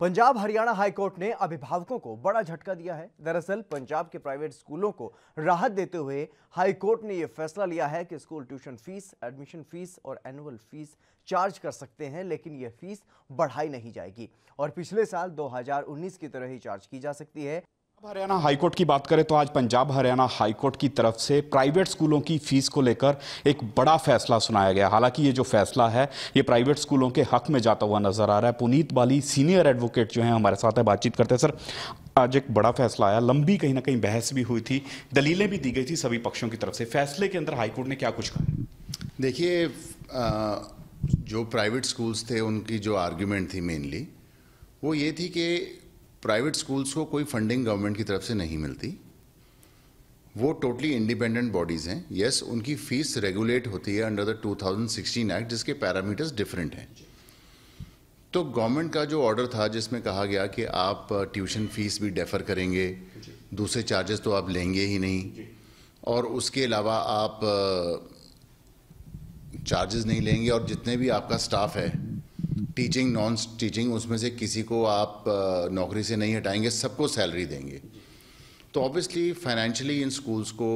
Punjab Haryana high court ने अभिभावकों को बड़ा झटका दिया है दरअसल पंजाब के प्राइवेट स्कूलों को राहत देते हुए हाईकोर्ट ने यह फैसला लिया है कि school tuition fee admission fee और एनुअल फीस चार्ज कर सकते हैं लेकिन यह फीस बढ़ाई नहीं जाएगी और पिछले साल 2019 की तरह ही चार्ज की जा सकती है हरियाणा हाईकोर्ट की बात करें तो आज पंजाब हरियाणा हाईकोर्ट की तरफ से प्राइवेट स्कूलों की फीस को लेकर एक बड़ा फैसला सुनाया गया हालांकि ये जो फैसला है ये प्राइवेट स्कूलों के हक में जाता हुआ नजर आ रहा है पुनीत बाली सीनियर एडवोकेट जो हैं हमारे साथ है बातचीत करते हैं सर आज एक बड़ा फैसला आया लंबी कहीं ना कहीं बहस भी हुई थी दलीलें भी दी गई थी सभी पक्षों की तरफ से फैसले के अंदर हाईकोर्ट ने क्या कुछ कहा देखिए जो प्राइवेट स्कूल्स थे उनकी जो आर्ग्यूमेंट थी मेनली वो ये थी कि प्राइवेट स्कूल्स को कोई फंडिंग गवर्नमेंट की तरफ से नहीं मिलती वो टोटली इंडिपेंडेंट बॉडीज़ हैं यस yes, उनकी फीस रेगुलेट होती है अंडर द 2016 एक्ट जिसके पैरामीटर्स डिफरेंट हैं तो गवर्नमेंट का जो ऑर्डर था जिसमें कहा गया कि आप ट्यूशन uh, फीस भी डेफर करेंगे दूसरे चार्जेस तो आप लेंगे ही नहीं और उसके अलावा आप चार्जेस uh, नहीं लेंगे और जितने भी आपका स्टाफ है टीचिंग नॉन टीचिंग उसमें से किसी को आप नौकरी से नहीं हटाएंगे सबको सैलरी देंगे तो ऑब्वियसली फाइनेंशियली इन स्कूल्स को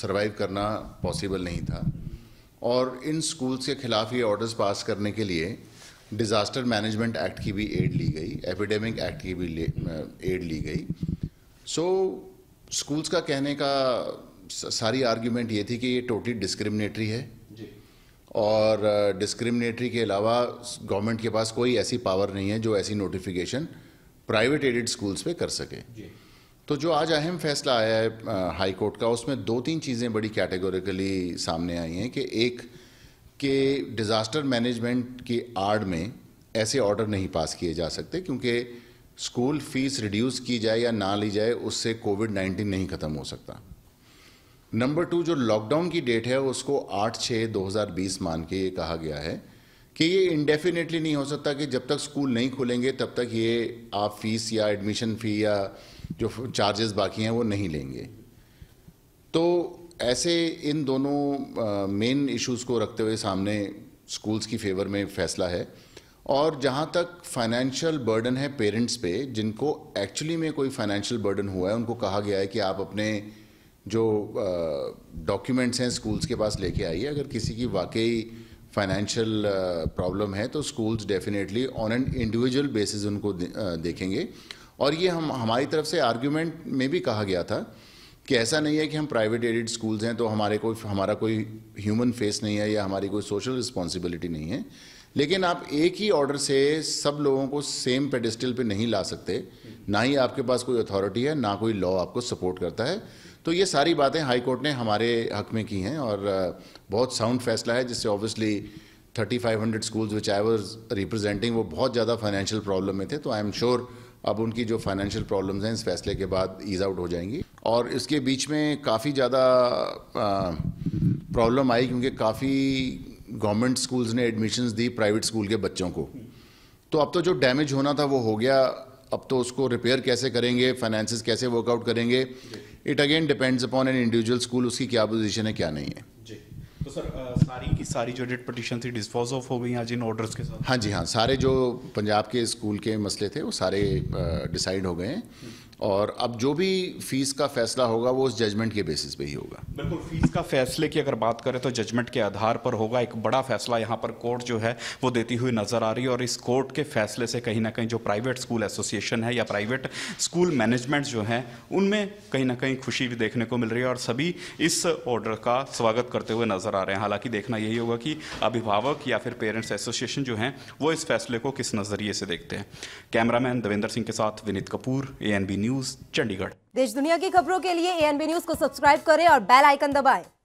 सरवाइव करना पॉसिबल नहीं था और इन स्कूल्स के खिलाफ ये ऑर्डर्स पास करने के लिए डिज़ास्टर मैनेजमेंट एक्ट की भी एड ली गई एपिडेमिक एक्ट की भी एड ली गई सो so, स्कूल्स का कहने का सारी आर्ग्यूमेंट ये थी कि ये टोटली डिस्क्रिमिनेटरी है और डिस्क्रिमिनेटरी के अलावा गवर्नमेंट के पास कोई ऐसी पावर नहीं है जो ऐसी नोटिफिकेशन प्राइवेट एडेड स्कूल्स पे कर सके तो जो आज अहम फैसला आया है हाई कोर्ट का उसमें दो तीन चीज़ें बड़ी कैटेगोरिकली सामने आई हैं कि एक के डिज़ास्टर मैनेजमेंट की आड़ में ऐसे ऑर्डर नहीं पास किए जा सकते क्योंकि स्कूल फीस रिड्यूस की जाए या ना ली जाए उससे कोविड नाइन्टीन नहीं ख़त्म हो सकता नंबर टू जो लॉकडाउन की डेट है उसको आठ छः दो हज़ार बीस मान के ये कहा गया है कि ये इंडेफिनेटली नहीं हो सकता कि जब तक स्कूल नहीं खुलेंगे तब तक ये आप फीस या एडमिशन फ़ी या जो चार्जेस बाकी हैं वो नहीं लेंगे तो ऐसे इन दोनों मेन इश्यूज को रखते हुए सामने स्कूल्स की फेवर में फैसला है और जहाँ तक फाइनेंशियल बर्डन है पेरेंट्स पे जिनको एक्चुअली में कोई फाइनेंशियल बर्डन हुआ है उनको कहा गया है कि आप अपने जो डॉक्यूमेंट्स हैं स्कूल्स के पास लेके आइए अगर किसी की वाकई फाइनेंशियल प्रॉब्लम है तो schools definitely on an individual basis उनको देखेंगे और ये हम हमारी तरफ से आर्ग्यूमेंट में भी कहा गया था कि ऐसा नहीं है कि हम प्राइवेट एडिड स्कूल्स हैं तो हमारे कोई हमारा कोई ह्यूमन फेस नहीं है या हमारी कोई सोशल रिस्पॉन्सिबिलिटी नहीं है लेकिन आप एक ही ऑर्डर से सब लोगों को सेम पेडिस्टल पे नहीं ला सकते ना ही आपके पास कोई अथॉरिटी है ना कोई लॉ आपको सपोर्ट करता है तो ये सारी बातें हाई कोर्ट ने हमारे हक में की हैं और बहुत साउंड फैसला है जिससे obviously 3500 schools which I was representing वो बहुत ज़्यादा फाइनेंशियल प्रॉब्लम में थे तो आई एम श्योर अब उनकी जो फाइनेंशियल प्रॉब्लम्स हैं इस फैसले के बाद ईज आउट हो जाएंगी और इसके बीच में काफ़ी ज़्यादा प्रॉब्लम आई क्योंकि काफ़ी गवर्नमेंट स्कूल्स ने एडमिशन्स दी प्राइवेट स्कूल के बच्चों को तो अब तो जो डैमेज होना था वो हो गया अब तो उसको रिपेयर कैसे करेंगे फाइनेंसिस कैसे वर्कआउट करेंगे it again depends upon an individual school उसकी क्या पोजिशन है क्या नहीं है जी तो सर आ, सारी की सारी जो डेट पटिशन थी डिस्पोज ऑफ हो गई आज इन ऑर्डर्स के साथ हाँ जी हाँ सारे जो पंजाब के स्कूल के मसले थे वो सारे डिसाइड हो गए हैं और अब जो भी फीस का फैसला होगा वो उस जजमेंट के बेसिस पे ही होगा बिल्कुल फीस का फैसले की अगर बात करें तो जजमेंट के आधार पर होगा एक बड़ा फैसला यहाँ पर कोर्ट जो है वो देती हुई नज़र आ रही है और इस कोर्ट के फैसले से कहीं ना कहीं जो प्राइवेट स्कूल एसोसिएशन है या प्राइवेट स्कूल मैनेजमेंट जो हैं उनमें कहीं ना कहीं खुशी भी देखने को मिल रही है और सभी इस ऑर्डर का स्वागत करते हुए नज़र आ रहे हैं हालांकि देखना यही होगा कि अभिभावक या फिर पेरेंट्स एसोसिएशन जो हैं वो इस फैसले को किस नज़रिए से देखते हैं कैमरामैन देवेंद्र सिंह के साथ Vineet Kapoor A N B news news Chandigarh देश दुनिया की खबरों के लिए एएनबी न्यूज को सब्सक्राइब करें और बेल आइकन दबाएं